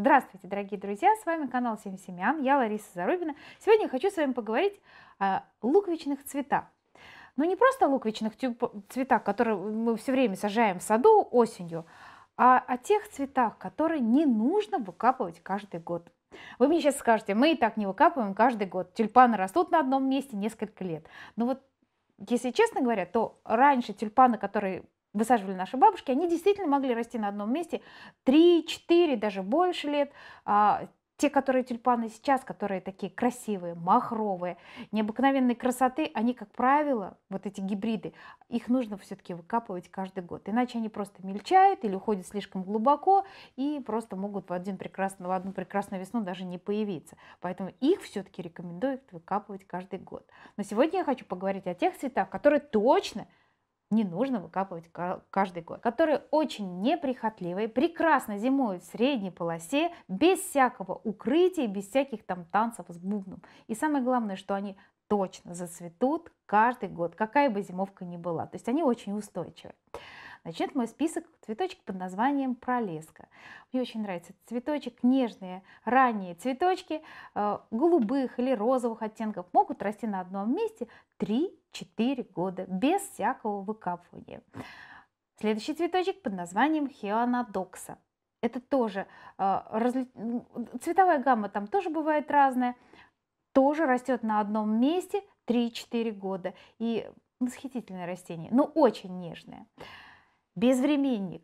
Здравствуйте, дорогие друзья! С вами канал 7 семян, я Лариса Зарубина. Сегодня я хочу с вами поговорить о луковичных цветах. Но ну, не просто о луковичных цветах, которые мы все время сажаем в саду осенью, а о тех цветах, которые не нужно выкапывать каждый год. Вы мне сейчас скажете, мы и так не выкапываем каждый год. Тюльпаны растут на одном месте несколько лет. Но вот если честно говоря, то раньше тюльпаны, которые высаживали наши бабушки, они действительно могли расти на одном месте 3, 4, даже больше лет. А, те, которые тюльпаны сейчас, которые такие красивые, махровые, необыкновенной красоты, они, как правило, вот эти гибриды, их нужно все-таки выкапывать каждый год. Иначе они просто мельчают или уходят слишком глубоко и просто могут в, один прекрасный, в одну прекрасную весну даже не появиться. Поэтому их все-таки рекомендуют выкапывать каждый год. Но сегодня я хочу поговорить о тех цветах, которые точно – не нужно выкапывать каждый год, которые очень неприхотливые, прекрасно зимуют в средней полосе, без всякого укрытия, без всяких там танцев с бубном. И самое главное, что они точно зацветут каждый год, какая бы зимовка ни была. То есть они очень устойчивые значит мой список цветочек под названием «Пролеска». Мне очень нравится этот цветочек. Нежные ранние цветочки э, голубых или розовых оттенков могут расти на одном месте 3-4 года без всякого выкапывания. Следующий цветочек под названием «Хионадокса». Это тоже э, разли... цветовая гамма там тоже бывает разная. Тоже растет на одном месте 3-4 года. И восхитительное растение, но очень нежное. Безвременник.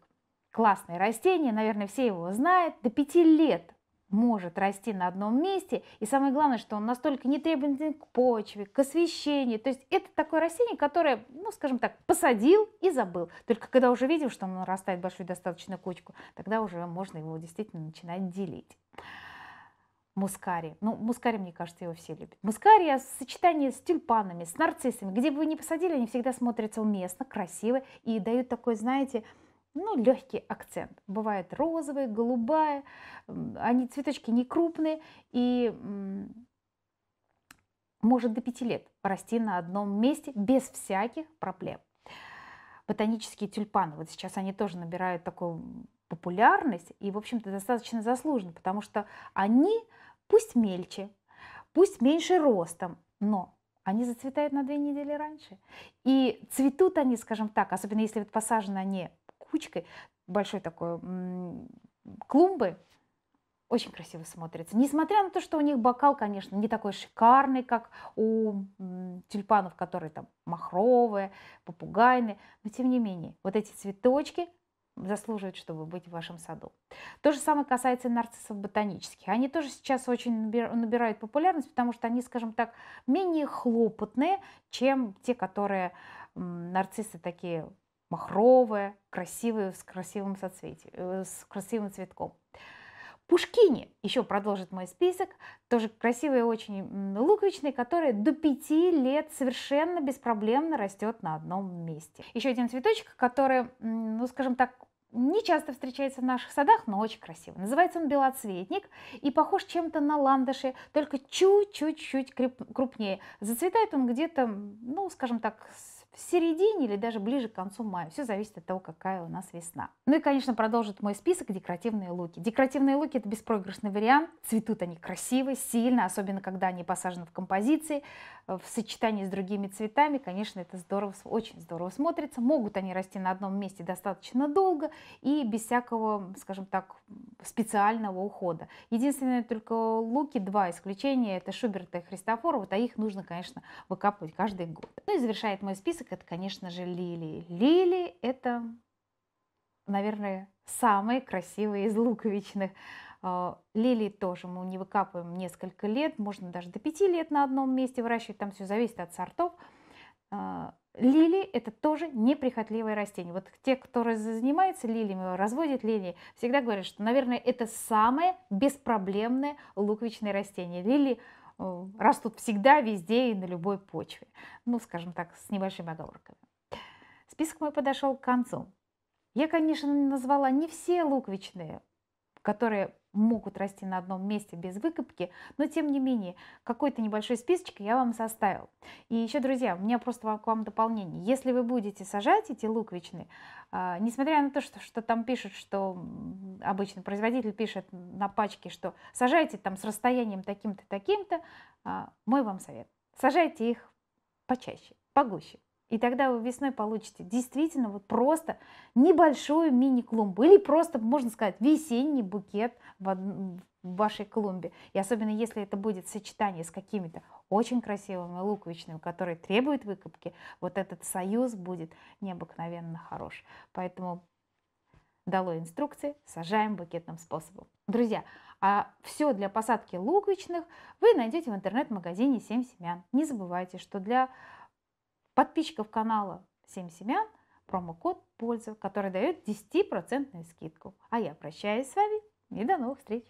Классное растение, наверное, все его знают. До пяти лет может расти на одном месте. И самое главное, что он настолько не требователен к почве, к освещению. То есть это такое растение, которое, ну, скажем так, посадил и забыл. Только когда уже видим, что оно нарастает большую достаточно кучку, тогда уже можно его действительно начинать делить мускари. Ну, мускари, мне кажется, его все любят. Мускари в сочетании с тюльпанами, с нарциссами. Где бы вы ни посадили, они всегда смотрятся уместно, красиво и дают такой, знаете, ну, легкий акцент. Бывает розовые, голубая, они цветочки не крупные и может до пяти лет расти на одном месте без всяких проблем. Ботанические тюльпаны, вот сейчас они тоже набирают такую популярность и, в общем-то, достаточно заслуженно, потому что они Пусть мельче, пусть меньше ростом, но они зацветают на две недели раньше. И цветут они, скажем так, особенно если вот посажены они кучкой, большой такой клумбы, очень красиво смотрится. Несмотря на то, что у них бокал, конечно, не такой шикарный, как у тюльпанов, которые там махровые, попугайные, но тем не менее, вот эти цветочки заслуживают, чтобы быть в вашем саду. То же самое касается и нарциссов ботанических. Они тоже сейчас очень набирают популярность, потому что они, скажем так, менее хлопотные, чем те, которые нарциссы такие махровые, красивые, с красивым, соцветием, э, с красивым цветком. Пушкине, еще продолжит мой список, тоже красивые очень луковичные, которые до 5 лет совершенно беспроблемно растет на одном месте. Еще один цветочек, который, ну скажем так, не часто встречается в наших садах, но очень красивый. Называется он белоцветник и похож чем-то на ландыши, только чуть-чуть крупнее. Зацветает он где-то, ну, скажем так, с в середине или даже ближе к концу мая. Все зависит от того, какая у нас весна. Ну и, конечно, продолжит мой список декоративные луки. Декоративные луки – это беспроигрышный вариант. Цветут они красиво, сильно, особенно когда они посажены в композиции, э, в сочетании с другими цветами. Конечно, это здорово, очень здорово смотрится. Могут они расти на одном месте достаточно долго и без всякого, скажем так, специального ухода. Единственное только луки, два исключения – это Шуберта и Христофора. Вот а их нужно, конечно, выкапывать каждый год. Ну и завершает мой список список, это, конечно же, лилии. Лилии – это, наверное, самые красивые из луковичных. А, лилии тоже мы не выкапываем несколько лет, можно даже до пяти лет на одном месте выращивать, там все зависит от сортов. А, лилии – это тоже неприхотливое растение. Вот те, кто занимается лилиями, разводит лилии, всегда говорят, что, наверное, это самое беспроблемное луковичное растение. Лилии растут всегда, везде и на любой почве. Ну, скажем так, с небольшими оговорками. Список мой подошел к концу. Я, конечно, назвала не все луковичные, которые могут расти на одном месте без выкопки, но тем не менее какой-то небольшой списочек я вам составил. И еще, друзья, у меня просто к вам дополнение. Если вы будете сажать эти луковичные, а, несмотря на то, что, что там пишет, что обычно производитель пишет на пачке, что сажайте там с расстоянием таким-то, таким-то, а, мой вам совет. Сажайте их почаще, погуще. И тогда вы весной получите действительно вот просто небольшую мини-клумбу или просто, можно сказать, весенний букет в, вашей клумбе. И особенно если это будет сочетание с какими-то очень красивыми луковичными, которые требуют выкопки, вот этот союз будет необыкновенно хорош. Поэтому дало инструкции, сажаем букетным способом. Друзья, а все для посадки луковичных вы найдете в интернет-магазине 7 семян. Не забывайте, что для подписчиков канала 7 семян промокод Польза, который дает 10% скидку. А я прощаюсь с вами и до новых встреч!